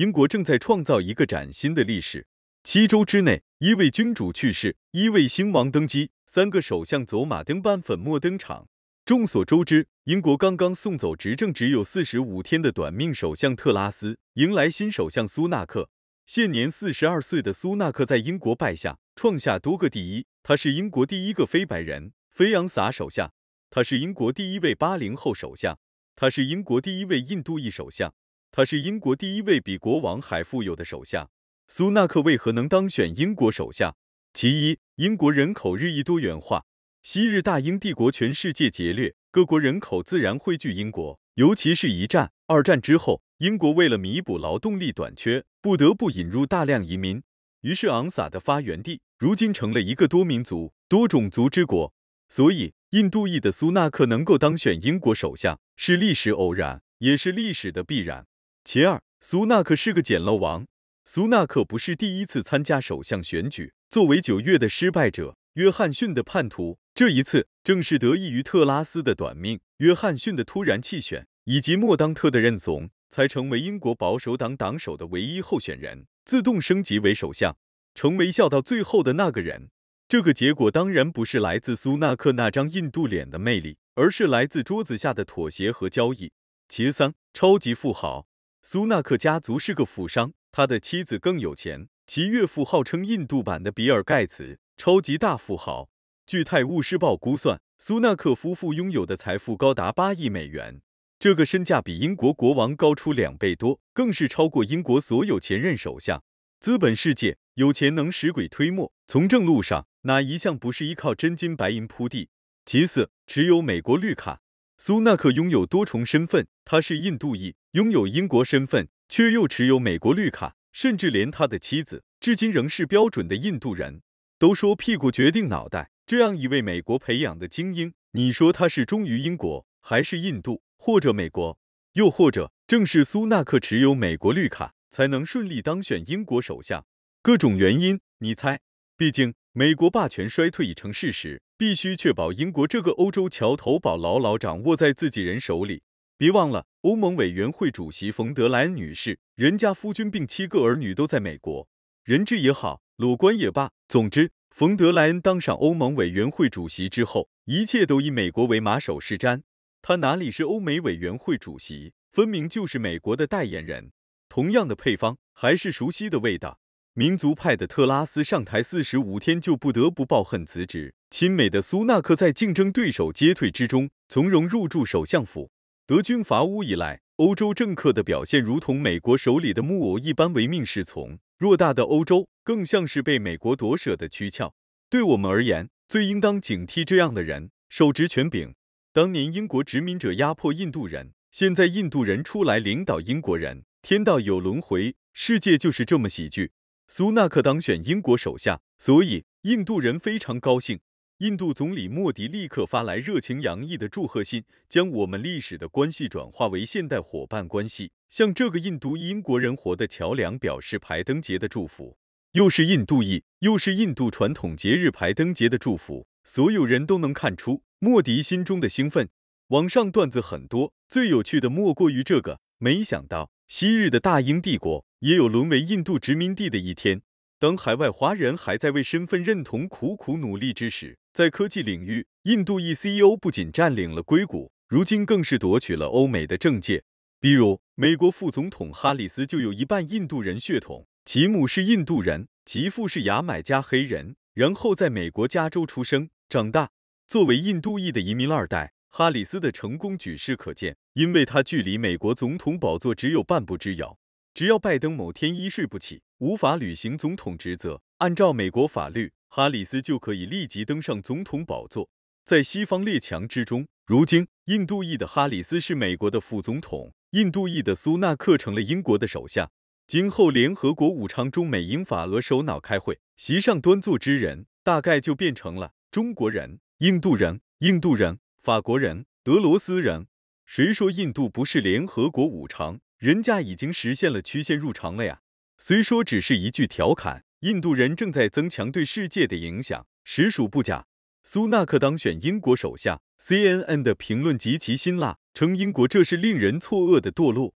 英国正在创造一个崭新的历史。七周之内，一位君主去世，一位新王登基，三个首相走马灯般粉墨登场。众所周知，英国刚刚送走执政只有四十五天的短命首相特拉斯，迎来新首相苏纳克。现年四十二岁的苏纳克在英国败下，创下多个第一。他是英国第一个非白人、非扬撒首相。他是英国第一位八零后首相。他是英国第一位印度裔首相。他是英国第一位比国王还富有的首相。苏纳克为何能当选英国首相？其一，英国人口日益多元化。昔日大英帝国全世界劫掠，各国人口自然汇聚英国。尤其是一战、二战之后，英国为了弥补劳动力短缺，不得不引入大量移民。于是，昂撒的发源地如今成了一个多民族、多种族之国。所以，印度裔的苏纳克能够当选英国首相，是历史偶然，也是历史的必然。其二，苏纳克是个捡漏王。苏纳克不是第一次参加首相选举，作为九月的失败者、约翰逊的叛徒，这一次正是得益于特拉斯的短命、约翰逊的突然弃选以及莫当特的认怂，才成为英国保守党党首的唯一候选人，自动升级为首相，成为笑到最后的那个人。这个结果当然不是来自苏纳克那张印度脸的魅力，而是来自桌子下的妥协和交易。其三，超级富豪。苏纳克家族是个富商，他的妻子更有钱，其岳父号称印度版的比尔·盖茨，超级大富豪。据《泰晤士报》估算，苏纳克夫妇拥有的财富高达八亿美元，这个身价比英国国王高出两倍多，更是超过英国所有前任首相。资本世界有钱能使鬼推磨，从政路上哪一项不是依靠真金白银铺地？其次，持有美国绿卡，苏纳克拥有多重身份。他是印度裔，拥有英国身份，却又持有美国绿卡，甚至连他的妻子至今仍是标准的印度人。都说屁股决定脑袋，这样一位美国培养的精英，你说他是忠于英国，还是印度，或者美国？又或者正是苏纳克持有美国绿卡，才能顺利当选英国首相？各种原因，你猜？毕竟美国霸权衰退已成事实，必须确保英国这个欧洲桥头堡牢牢掌握在自己人手里。别忘了，欧盟委员会主席冯德莱恩女士，人家夫君病，七个儿女都在美国，人质也好，裸官也罢。总之，冯德莱恩当上欧盟委员会主席之后，一切都以美国为马首是瞻。他哪里是欧美委员会主席，分明就是美国的代言人。同样的配方，还是熟悉的味道。民族派的特拉斯上台四十五天就不得不抱恨辞职，亲美的苏纳克在竞争对手接退之中从容入驻首相府。德军伐乌以来，欧洲政客的表现如同美国手里的木偶一般唯命是从。偌大的欧洲更像是被美国夺舍的躯壳。对我们而言，最应当警惕这样的人，手执权柄。当年英国殖民者压迫印度人，现在印度人出来领导英国人。天道有轮回，世界就是这么喜剧。苏纳克当选英国首相，所以印度人非常高兴。印度总理莫迪立刻发来热情洋溢的祝贺信，将我们历史的关系转化为现代伙伴关系，向这个印度英国人活的桥梁表示排灯节的祝福。又是印度裔，又是印度传统节日排灯节的祝福，所有人都能看出莫迪心中的兴奋。网上段子很多，最有趣的莫过于这个：没想到昔日的大英帝国也有沦为印度殖民地的一天。当海外华人还在为身份认同苦苦努力之时，在科技领域，印度裔 CEO 不仅占领了硅谷，如今更是夺取了欧美的政界。比如，美国副总统哈里斯就有一半印度人血统，其母是印度人，其父是牙买加黑人，然后在美国加州出生长大。作为印度裔的移民二代，哈里斯的成功举世可见，因为他距离美国总统宝座只有半步之遥。只要拜登某天一睡不起，无法履行总统职责，按照美国法律，哈里斯就可以立即登上总统宝座。在西方列强之中，如今印度裔的哈里斯是美国的副总统，印度裔的苏纳克成了英国的手下。今后联合国五常中美英法俄首脑开会，席上端坐之人，大概就变成了中国人、印度人、印度人、法国人、俄罗斯人。谁说印度不是联合国五常？人家已经实现了曲线入场了呀，虽说只是一句调侃，印度人正在增强对世界的影响，实属不假。苏纳克当选英国首相，CNN 的评论极其辛辣，称英国这是令人错愕的堕落，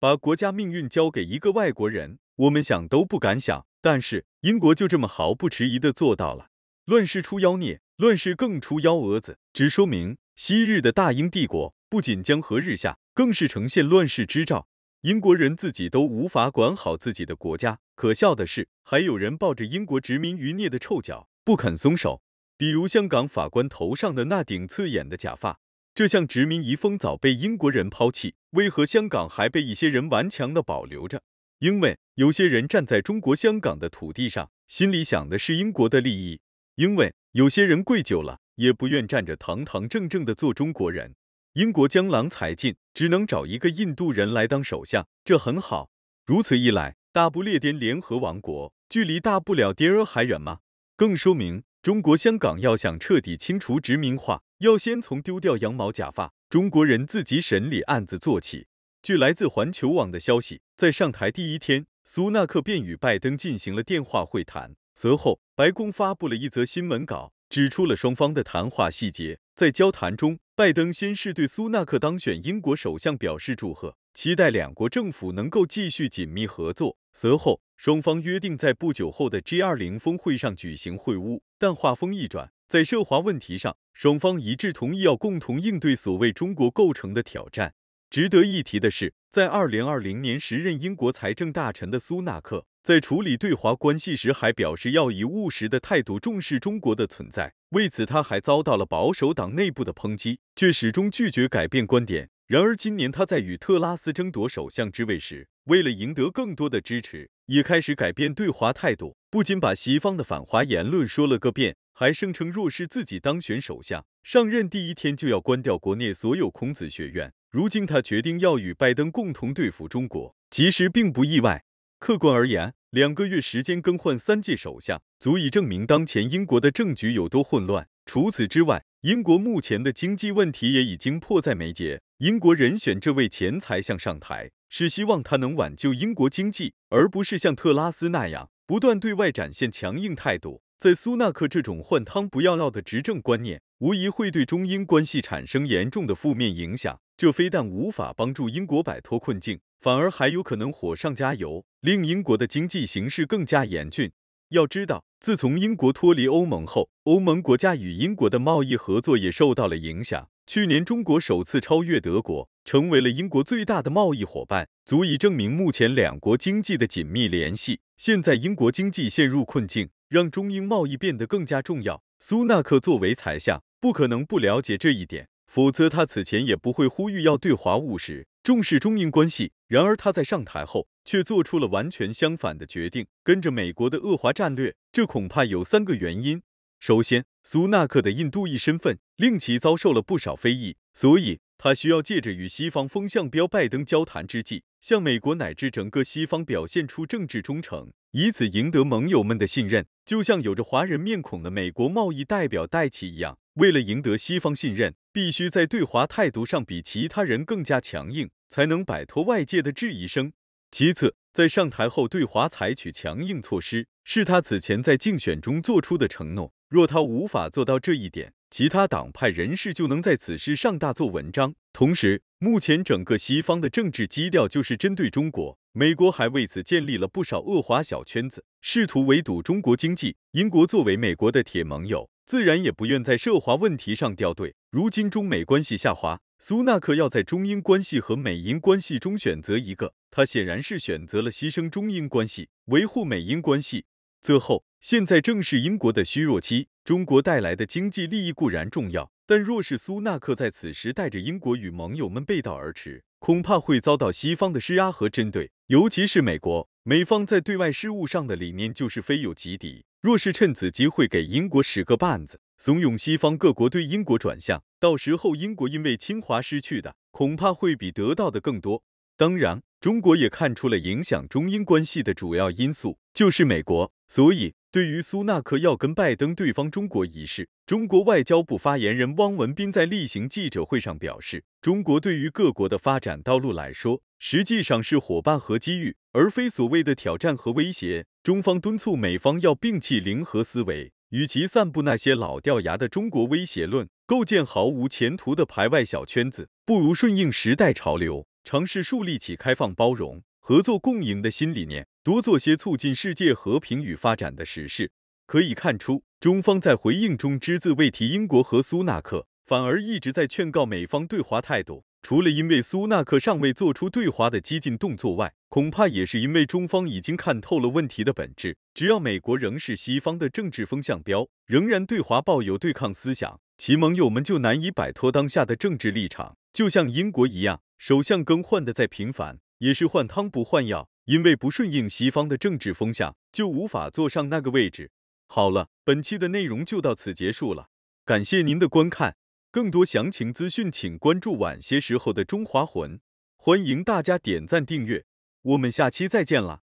把国家命运交给一个外国人，我们想都不敢想。但是英国就这么毫不迟疑的做到了。乱世出妖孽，乱世更出幺蛾子，只说明昔日的大英帝国不仅江河日下，更是呈现乱世之兆。英国人自己都无法管好自己的国家，可笑的是，还有人抱着英国殖民余孽的臭脚不肯松手。比如香港法官头上的那顶刺眼的假发，这项殖民遗风早被英国人抛弃，为何香港还被一些人顽强地保留着？因为有些人站在中国香港的土地上，心里想的是英国的利益；因为有些人跪久了，也不愿站着堂堂正正地做中国人。英国将狼才尽，只能找一个印度人来当首相，这很好。如此一来，大不列颠联合王国距离大不列颠还远吗？更说明中国香港要想彻底清除殖民化，要先从丢掉羊毛假发、中国人自己审理案子做起。据来自环球网的消息，在上台第一天，苏纳克便与拜登进行了电话会谈。随后，白宫发布了一则新闻稿，指出了双方的谈话细节。在交谈中，拜登先是对苏纳克当选英国首相表示祝贺，期待两国政府能够继续紧密合作。随后，双方约定在不久后的 G20 峰会上举行会晤。但话锋一转，在涉华问题上，双方一致同意要共同应对所谓中国构成的挑战。值得一提的是，在2020年时任英国财政大臣的苏纳克。在处理对华关系时，还表示要以务实的态度重视中国的存在。为此，他还遭到了保守党内部的抨击，却始终拒绝改变观点。然而，今年他在与特拉斯争夺首相之位时，为了赢得更多的支持，也开始改变对华态度。不仅把西方的反华言论说了个遍，还声称若是自己当选首相，上任第一天就要关掉国内所有孔子学院。如今，他决定要与拜登共同对付中国，其实并不意外。客观而言，两个月时间更换三届首相，足以证明当前英国的政局有多混乱。除此之外，英国目前的经济问题也已经迫在眉睫。英国人选这位前财相上台，是希望他能挽救英国经济，而不是像特拉斯那样不断对外展现强硬态度。在苏纳克这种换汤不要药的执政观念，无疑会对中英关系产生严重的负面影响。这非但无法帮助英国摆脱困境。反而还有可能火上加油，令英国的经济形势更加严峻。要知道，自从英国脱离欧盟后，欧盟国家与英国的贸易合作也受到了影响。去年，中国首次超越德国，成为了英国最大的贸易伙伴，足以证明目前两国经济的紧密联系。现在英国经济陷入困境，让中英贸易变得更加重要。苏纳克作为财相，不可能不了解这一点，否则他此前也不会呼吁要对华务实。重视中英关系，然而他在上台后却做出了完全相反的决定，跟着美国的恶华战略。这恐怕有三个原因：首先，苏纳克的印度裔身份令其遭受了不少非议，所以他需要借着与西方风向标拜登交谈之际，向美国乃至整个西方表现出政治忠诚，以此赢得盟友们的信任。就像有着华人面孔的美国贸易代表戴奇一样。为了赢得西方信任，必须在对华态度上比其他人更加强硬，才能摆脱外界的质疑声。其次，在上台后对华采取强硬措施，是他此前在竞选中做出的承诺。若他无法做到这一点，其他党派人士就能在此事上大做文章。同时，目前整个西方的政治基调就是针对中国，美国还为此建立了不少恶华小圈子，试图围堵中国经济。英国作为美国的铁盟友。自然也不愿在涉华问题上掉队。如今中美关系下滑，苏纳克要在中英关系和美英关系中选择一个，他显然是选择了牺牲中英关系，维护美英关系。最后，现在正是英国的虚弱期，中国带来的经济利益固然重要，但若是苏纳克在此时带着英国与盟友们背道而驰，恐怕会遭到西方的施压和针对，尤其是美国。美方在对外事务上的理念就是非友即敌。若是趁此机会给英国使个绊子，怂恿西方各国对英国转向，到时候英国因为侵华失去的恐怕会比得到的更多。当然，中国也看出了影响中英关系的主要因素就是美国，所以。对于苏纳克要跟拜登对方中国一事，中国外交部发言人汪文斌在例行记者会上表示，中国对于各国的发展道路来说，实际上是伙伴和机遇，而非所谓的挑战和威胁。中方敦促美方要摒弃零和思维，与其散布那些老掉牙的中国威胁论，构建毫无前途的排外小圈子，不如顺应时代潮流，尝试树立起开放、包容、合作共赢的新理念。多做些促进世界和平与发展的实事。可以看出，中方在回应中只字未提英国和苏纳克，反而一直在劝告美方对华态度。除了因为苏纳克尚未做出对华的激进动作外，恐怕也是因为中方已经看透了问题的本质。只要美国仍是西方的政治风向标，仍然对华抱有对抗思想，其盟友们就难以摆脱当下的政治立场。就像英国一样，首相更换的再频繁，也是换汤不换药。因为不顺应西方的政治风向，就无法坐上那个位置。好了，本期的内容就到此结束了。感谢您的观看，更多详情资讯请关注晚些时候的《中华魂》。欢迎大家点赞订阅，我们下期再见了。